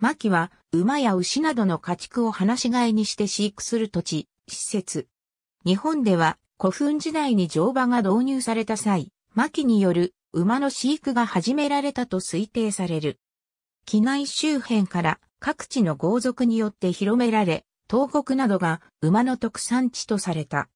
牧は馬や牛などの家畜を放し飼いにして飼育する土地、施設。日本では古墳時代に乗馬が導入された際、牧による馬の飼育が始められたと推定される。機内周辺から各地の豪族によって広められ、東国などが馬の特産地とされた。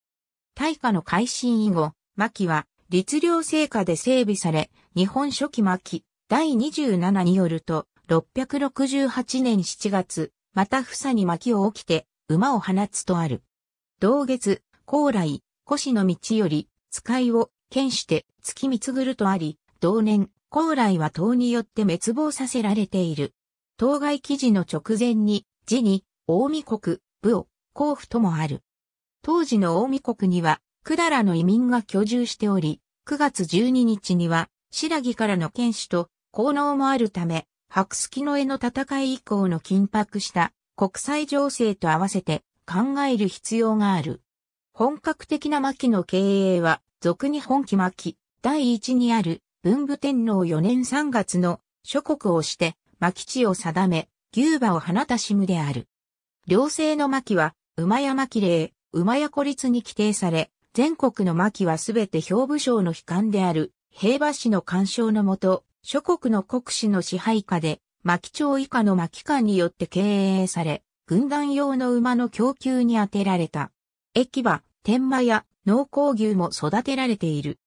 大化の改新以後、牧は律令成果で整備され、日本初期牧第27によると、668年7月、また房に巻きを起きて、馬を放つとある。同月、高来、腰の道より、使いを、剣して、月見つぐるとあり、同年、高来は党によって滅亡させられている。当該記事の直前に、字に、大見国、武を、甲府ともある。当時の大見国には、百済の移民が居住しており、9月12日には、白木からの剣士と、効能もあるため、白月の絵の戦い以降の緊迫した国際情勢と合わせて考える必要がある。本格的な牧の経営は、俗に本期牧、第一にある文武天皇4年3月の諸国をして、牧地を定め、牛馬を放たしむである。両性の牧は、馬屋巻令、馬屋孤立に規定され、全国の牧はすべて兵部省の悲観である、平和史の干渉のもと、諸国の国史の支配下で、牧町以下の牧官によって経営され、軍団用の馬の供給に充てられた。駅は、天馬や農耕牛も育てられている。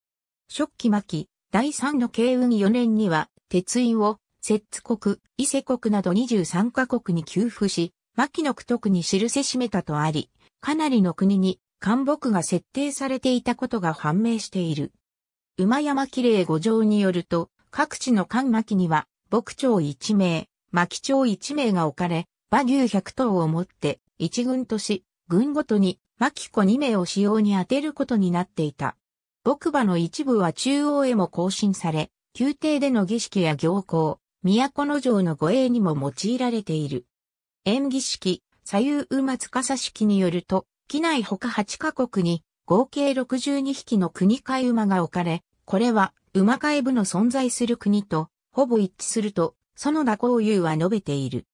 食器巻、第3の慶運4年には、鉄印を、摂津国、伊勢国など23カ国に給付し、牧の区特に記せしめたとあり、かなりの国に官牧が設定されていたことが判明している。馬山綺麗五条によると、各地の艦巻には、牧長一名、牧長一名が置かれ、馬牛100頭をもって、一軍とし、軍ごとに、牧子二名を使用に当てることになっていた。牧馬の一部は中央へも更新され、宮廷での儀式や行幸、都城の護衛にも用いられている。演儀式、左右馬司式によると、機内他8カ国に合計62匹の国海馬が置かれ、これは馬会部の存在する国と、ほぼ一致すると、園田光雄は述べている。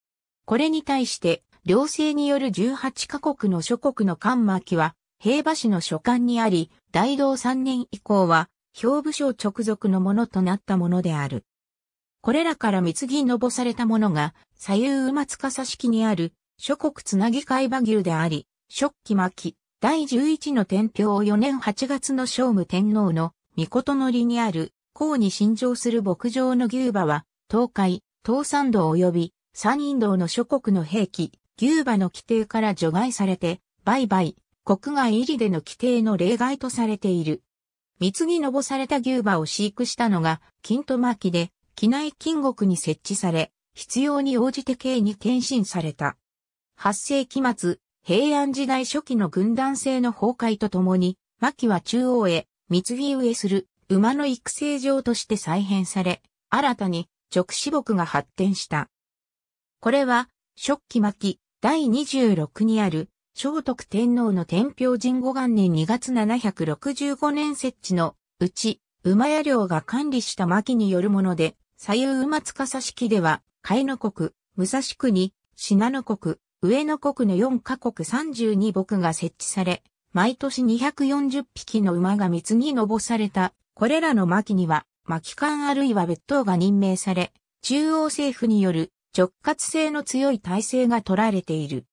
これに対して、両政による18カ国の諸国の艦巻は、平和市の所管にあり、大同3年以降は、兵部省直属のものとなったものである。これらから貢ぎのぼされたものが、左右馬司式にある、諸国つなぎ会馬牛であり、食器巻き、第11の天平を4年8月の聖武天皇の御事のりにある、甲に新場する牧場の牛馬は、東海、東山道及び、山陰道の諸国の兵器、牛馬の規定から除外されて、売買、国外入りでの規定の例外とされている。貢ぎのぼされた牛馬を飼育したのが、金と巻で、機内金国に設置され、必要に応じて刑に献身された。8世紀末、平安時代初期の軍団制の崩壊とともに、巻は中央へ、三木植えする馬の育成場として再編され、新たに直死木が発展した。これは、食器巻第26にある聖徳天皇の天平神後元年2月765年設置のうち、馬屋領が管理した巻によるもので、左右馬司式では、海の国、武蔵国、信濃国、上野国の4カ国32木が設置され、毎年240匹の馬が貢ぎのぼされた、これらの巻には、巻官あるいは別当が任命され、中央政府による直轄性の強い体制が取られている。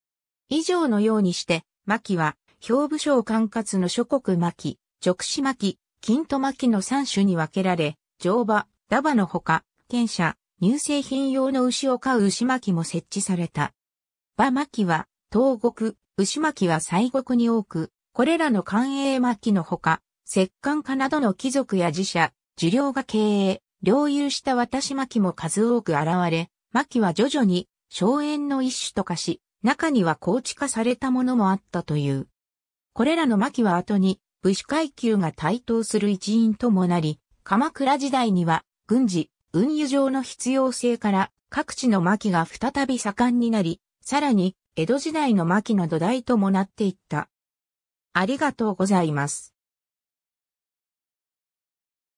以上のようにして、巻は、兵部省管轄の諸国巻、直子巻、金と巻の3種に分けられ、乗馬、ダ馬のほか、犬舎、乳製品用の牛を飼う牛巻も設置された。馬巻は、東国、牛巻は西国に多く、これらの官営末期のほか、摂関家などの貴族や寺社、寺領が経営、領有した渡し巻も数多く現れ、巻は徐々に荘園の一種と化し、中には高地化されたものもあったという。これらの巻は後に武士階級が台頭する一因ともなり、鎌倉時代には軍事、運輸上の必要性から各地の巻が再び盛んになり、さらに江戸時代の巻の土台ともなっていった。ありがとうございます。